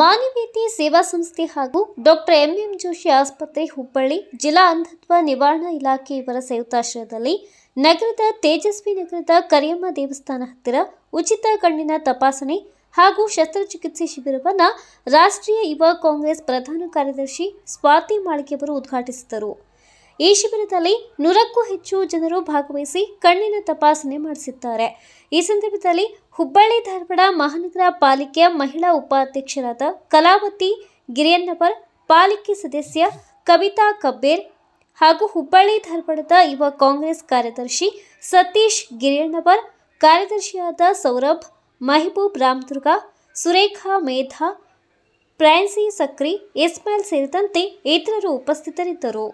ಮಾನವೀಯತೆ ಸೇವಾ ಸಂಸ್ಥೆ ಹಾಗೂ ಡಾಕ್ಟರ್ ಎಂಎಂ ಜೋಶಿ ಆಸ್ಪತ್ರೆ ಹುಬ್ಬಳ್ಳಿ ಜಿಲ್ಲಾ ಅಂಧತ್ವ ನಿವಾರಣಾ ಇಲಾಖೆ ಇವರ ಸಂಯುಕ್ತಾಶ್ರಯದಲ್ಲಿ ನಗರದ ತೇಜಸ್ವಿ ನಗರದ ಕರಿಯಮ್ಮ ದೇವಸ್ಥಾನ ಹತ್ತಿರ ಉಚಿತ ಕಣ್ಣಿನ ತಪಾಸಣೆ ಹಾಗೂ ಶಸ್ತ್ರಚಿಕಿತ್ಸೆ ಶಿಬಿರವನ್ನು ರಾಷ್ಟ್ರೀಯ ಯುವ ಕಾಂಗ್ರೆಸ್ ಪ್ರಧಾನ ಕಾರ್ಯದರ್ಶಿ ಸ್ವಾತಿ ಮಾಳಿಕೆಯವರು ಉದ್ಘಾಟಿಸಿದರು ಈ ಶಿಬಿರದಲ್ಲಿ ನೂರಕ್ಕೂ ಹೆಚ್ಚು ಜನರು ಭಾಗವಹಿಸಿ ಕಣ್ಣಿನ ತಪಾಸಣೆ ಮಾಡಿಸಿದ್ದಾರೆ ಈ ಸಂದರ್ಭದಲ್ಲಿ ಹುಬ್ಬಳ್ಳಿ ಧಾರವಾಡ ಮಹಾನಗರ ಪಾಲಿಕೆಯ ಮಹಿಳಾ ಉಪಾಧ್ಯಕ್ಷರಾದ ಕಲಾವತಿ ಗಿರಿಯನ್ನವರ್ ಪಾಲಿಕೆ ಸದಸ್ಯ ಕವಿತಾ ಕಬ್ಬೇರ್ ಹಾಗೂ ಹುಬ್ಬಳ್ಳಿ ಧಾರವಾಡದ ಯುವ ಕಾಂಗ್ರೆಸ್ ಕಾರ್ಯದರ್ಶಿ ಸತೀಶ್ ಗಿರಿಯಣ್ಣವರ್ ಕಾರ್ಯದರ್ಶಿಯಾದ ಸೌರಭ್ ಮಹಿಬೂಬ್ ರಾಮದುರ್ಗ ಸುರೇಖಾ ಮೇಧಾ ಫ್ರಾನ್ಸಿ ಸಕ್ರಿ ಇಸ್ಮಾಲ್ ಸೇರಿದಂತೆ ಇತರರು ಉಪಸ್ಥಿತರಿದ್ದರು